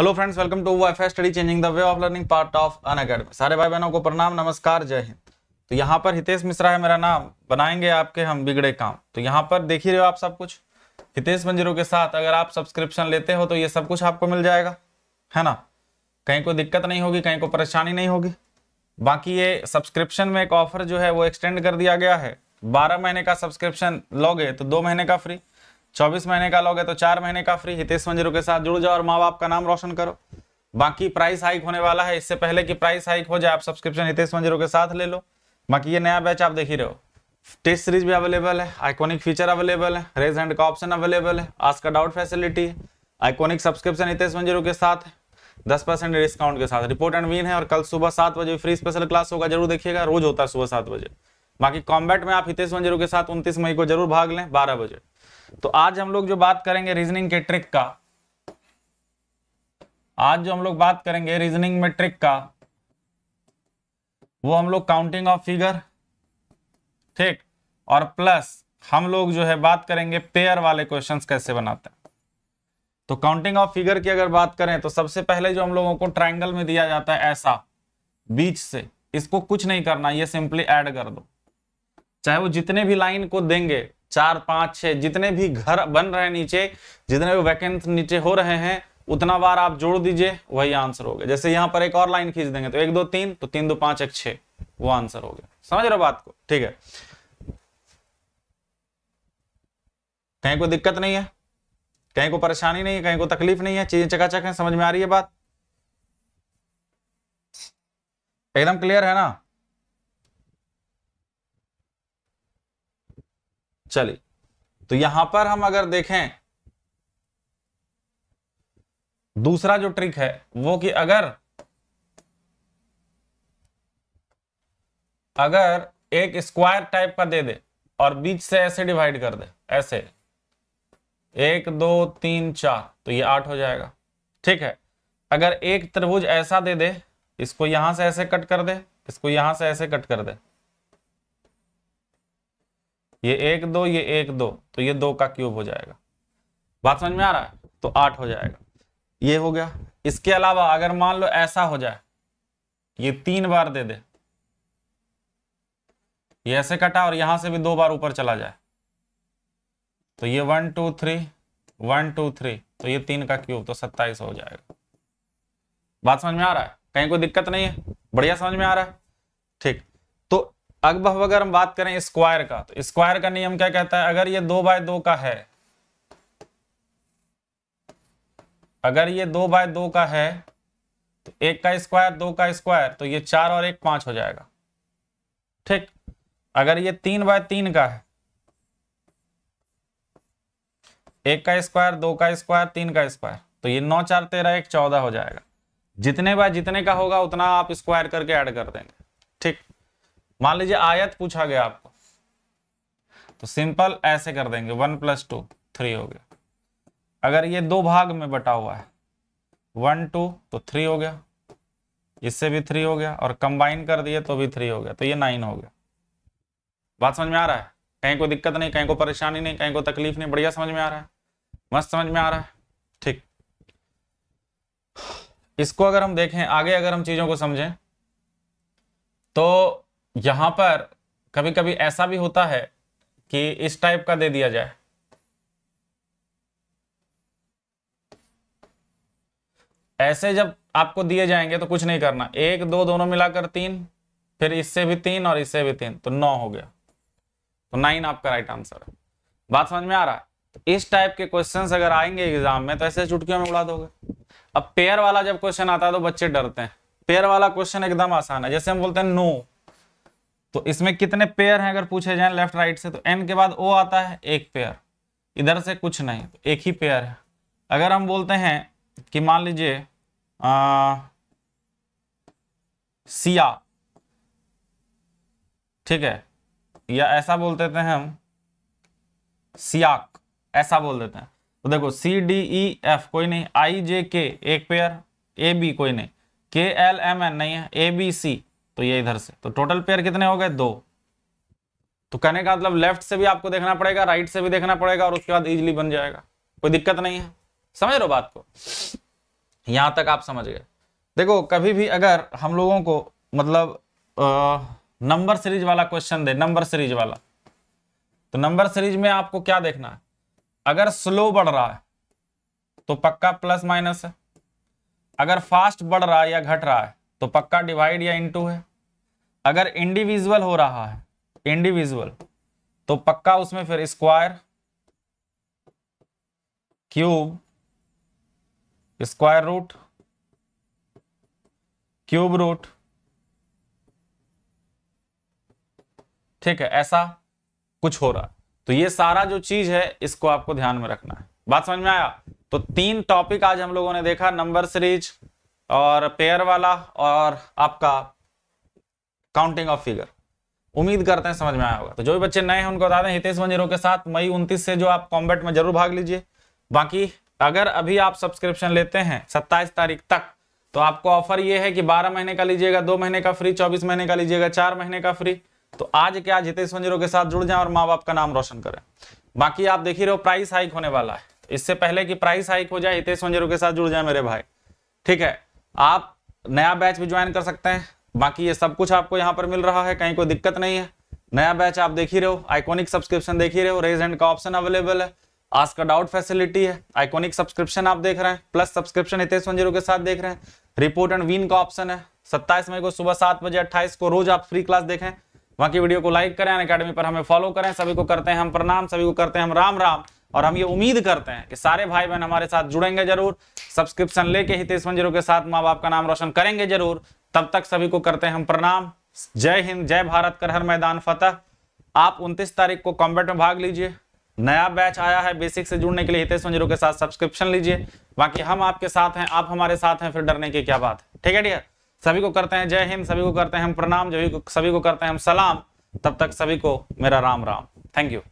hello friends welcome to Wifi study changing the way of learning part of Unacademy सारे भाई बहनों को प्रणाम नमस्कार जय हिंद तो यहाँ पर हितेश मिश्रा है मेरा नाम बनाएंगे आपके हम बिगड़े काम तो यहाँ पर देख ही रहे हो आप सब कुछ हितेश मंजिरों के साथ अगर आप सब्सक्रिप्शन लेते हो तो ये सब कुछ आपको मिल जाएगा है ना कहीं कोई दिक्कत नहीं होगी कहीं को परेशानी नहीं होगी बाकी ये सब्सक्रिप्शन में एक ऑफर जो है वो एक्सटेंड कर दिया गया है बारह महीने का सब्सक्रिप्शन लोगे तो दो महीने का फ्री चौबीस महीने का लोगे तो चार महीने का फ्री हितेश मंजरू के साथ जुड़ जाओ और माँ बाप का नाम रोशन करो बाकी प्राइस हाइक होने वाला है इससे पहले कि प्राइस हाइक हो जाए आप सब्सक्रिप्शन हितेश मंजरू के साथ ले लो बाकी ये नया बैच आप देख ही रहे हो टेस्ट सीरीज भी अवेलेबल है आइकोनिक फीचर अवेलेबल है रेज हैंड का ऑप्शन अवेलेबल है आज का डाउट फैसिलिटी है आइकोनिक सब्सक्रिप्शन हितेश मंजरू के साथ है दस परसेंट डिस्काउंट के साथ रिपोर्ट एंड विन है और कल सुबह सात बजे फ्री स्पेशल क्लास होगा जरूर देखिएगा रोज होता है सुबह सात बजे बाकी कॉम्बैट में आप हितेश मंजरू के साथ उनतीस मई को जरूर भाग लें बारह बजे तो आज हम लोग जो बात करेंगे रीजनिंग के ट्रिक का आज जो हम लोग बात करेंगे रीजनिंग में ट्रिक का वो हम लोग काउंटिंग ऑफ फिगर ठीक और प्लस हम लोग जो है बात करेंगे पेयर वाले क्वेश्चंस कैसे बनाते हैं तो काउंटिंग ऑफ फिगर की अगर बात करें तो सबसे पहले जो हम लोगों को ट्राइंगल में दिया जाता है ऐसा बीच से इसको कुछ नहीं करना ये सिंपली ऐड कर दो चाहे वो जितने भी लाइन को देंगे चार पाँच छह जितने भी घर बन रहे हैं नीचे जितने भी वैकेंस नीचे हो रहे हैं उतना बार आप जोड़ दीजिए वही आंसर हो गया जैसे यहाँ पर एक और लाइन खींच देंगे तो एक दो तीन तो तीन दो पांच एक छे वो आंसर हो गया समझ रहे हो बात को ठीक है कहीं कोई दिक्कत नहीं है कहीं को परेशानी नहीं है कहीं को तकलीफ नहीं है चीजें चकाचक है समझ में आ रही है बात एकदम क्लियर है ना चलिए तो यहां पर हम अगर देखें दूसरा जो ट्रिक है वो कि अगर अगर एक स्क्वायर टाइप का दे दे और बीच से ऐसे डिवाइड कर दे ऐसे एक दो तीन चार तो ये आठ हो जाएगा ठीक है अगर एक त्रिभुज ऐसा दे दे इसको यहां से ऐसे कट कर दे इसको यहां से ऐसे कट कर दे ये एक दो ये एक दो तो ये दो का क्यूब हो जाएगा बात समझ में आ रहा है तो आठ हो जाएगा ये हो गया इसके अलावा अगर मान लो ऐसा हो जाए ये तीन बार दे दे ये ऐसे कटा और यहां से भी दो बार ऊपर चला जाए तो ये one two three one two three तो ये तीन का क्यूब तो सत्ताईस हो जाएगा बात समझ में आ रहा है कहीं कोई दिक्कत नहीं है बढ़िया समझ में आ रहा है ठीक अब अगर हम बात करें स्क्वायर का तो स्क्वायर का नियम क्या कहता है अगर ये दो बाय दो का है अगर ये दो बाय दो का है तो एक का स्क्वायर दो का स्क्वायर तो ये चार और एक पांच हो जाएगा ठीक अगर ये तीन बाय तीन का है एक का स्क्वायर दो का स्क्वायर तीन का स्क्वायर तो ये नौ चार तेरह एक चौदह हो जाएगा जितने बाय जितने का होगा उतना आप स्क्वायर करके ऐड कर देंगे मान लीजिए आयत पूछा गया आपको तो सिंपल ऐसे कर देंगे वन प्लस टू थ्री हो गया अगर ये दो भाग में बटा हुआ है वन टू तो थ्री हो गया इससे भी थ्री हो गया और कंबाइन कर दिए तो भी थ्री हो गया तो ये नाइन हो गया बात समझ में आ रहा है कहीं को दिक्कत नहीं कहीं को परेशानी नहीं कहीं को तकलीफ नहीं बढ़िया समझ में आ रहा है मस्त समझ में आ रहा है ठीक इसको अगर हम देखें आगे अगर हम चीजों को समझें तो यहाँ पर कभी कभी ऐसा भी होता है कि इस टाइप का दे दिया जाए ऐसे जब आपको दिए जाएंगे तो कुछ नहीं करना एक दो दोनों मिलाकर तीन फिर इससे भी तीन और इससे भी तीन तो नौ हो गया तो नाइन आपका राइट आंसर है बात समझ में आ रहा है तो इस टाइप के क्वेश्चंस अगर आएंगे एग्जाम में तो ऐसे चुटकियों में उड़ा दोगे अब पेयर वाला जब क्वेश्चन आता है तो बच्चे डरते हैं पेयर वाला क्वेश्चन एकदम आसान है जैसे हम बोलते हैं नो तो इसमें कितने पेयर हैं अगर पूछे जाए लेफ्ट राइट से तो एन के बाद ओ आता है एक पेयर इधर से कुछ नहीं तो एक ही पेयर है अगर हम बोलते हैं कि मान लीजिए सिया ठीक है या ऐसा बोल देते हैं हम सियाक ऐसा बोल देते हैं तो देखो सी डी ई एफ कोई नहीं आई जे के एक पेयर ए बी कोई नहीं के एल एम एन नहीं है ए बी सी तो ये इधर से तो टोटल पेयर कितने हो गए दो तो कहने का मतलब लेफ्ट से भी आपको देखना पड़ेगा राइट से भी देखना पड़ेगा और उसके बाद इजिली बन जाएगा कोई दिक्कत नहीं है समझ रहे हो बात को यहां तक आप समझ गए देखो कभी भी अगर हम लोगों को मतलब नंबर सीरीज वाला क्वेश्चन दे नंबर सीरीज वाला तो नंबर सीरीज में आपको क्या देखना है अगर स्लो बढ़ रहा है तो पक्का प्लस माइनस है अगर फास्ट बढ़ रहा है या घट रहा है तो पक्का डिवाइड या इनटू है अगर इंडिविजुअल हो रहा है इंडिविजुअल तो पक्का उसमें फिर square cube square root cube root ठीक है ऐसा कुछ हो रहा तो ये सारा जो चीज है इसको आपको ध्यान में रखना है बात समझ में आया तो तीन टॉपिक आज हम लोगों ने देखा नंबर सीरीज और पेयर वाला और आपका काउंटिंग ऑफ फिगर उम्मीद करते हैं समझ में आया होगा तो जो भी बच्चे नए हैं उनको बता दें हितेश मंजीरो के साथ मई उनतीस से जो आप कॉम्बेट में जरूर भाग लीजिए बाकी अगर अभी आप सब्सक्रिप्शन लेते हैं सत्ताईस तारीख तक तो आपको ऑफर ये है कि बारह महीने का लीजिएगा दो महीने का फ्री चौबीस महीने का लीजिएगा चार महीने का फ्री तो आज के आज हितेश मंजीरो के साथ जुड़ जाएं और माँ बाप का नाम रोशन करें बाकी आप देख ही रहे हो प्राइस हाइक होने वाला है तो इससे पहले कि प्राइस हाइक हो जाए हितेश मंजीरो के साथ जुड़ जाए मेरे भाई ठीक है आप नया बैच भी ज्वाइन कर सकते हैं बाकी ये सब कुछ आपको यहाँ पर मिल रहा है कहीं कोई दिक्कत नहीं है नया बैच आप देख ही रहे हो आइकोनिक सब्सक्रिप्शन देख ही रहे हो रेज हैंड का ऑप्शन अवेलेबल है आज का डाउट फैसिलिटी है आइकोनिक सब्सक्रिप्शन आप देख रहे हैं प्लस सब्सक्रिप्शन हितेश मंजीरो के साथ देख रहे हैं रिपोर्ट एंड वीन का ऑप्शन है सत्ताईस मई को सुबह सात बजे अट्ठाईस को रोज आप फ्री क्लास देखें बाकी वीडियो को लाइक करें अकेडमी पर हमें फॉलो करें सभी को करते हैं हम प्रणाम सभी को करते हैं हम राम राम और हम ये उम्मीद करते हैं कि सारे भाई बहन हमारे साथ जुड़ेंगे जरूर सब्सक्रिप्शन लेके हितेश मंजरो के साथ माँ बाप का नाम रोशन करेंगे जरूर तब तक सभी को करते हैं हम प्रणाम जय हिंद जय भारत कर हर मैदान फतह आप उनतीस तारीख को कॉम्बेट में भाग लीजिए नया बैच आया है बेसिक से जुड़ने के लिए हितेश मंजरो के साथ सब्सक्रिप्शन लीजिए बाकी हम आपके साथ हैं आप हमारे साथ हैं फिर डरने की क्या बात है ठीक है डियर सभी को करते हैं जय हिंद सभी को करते हैं हम प्रणाम सभी को करते हैं हम सलाम तब तक सभी को मेरा राम राम थैंक यू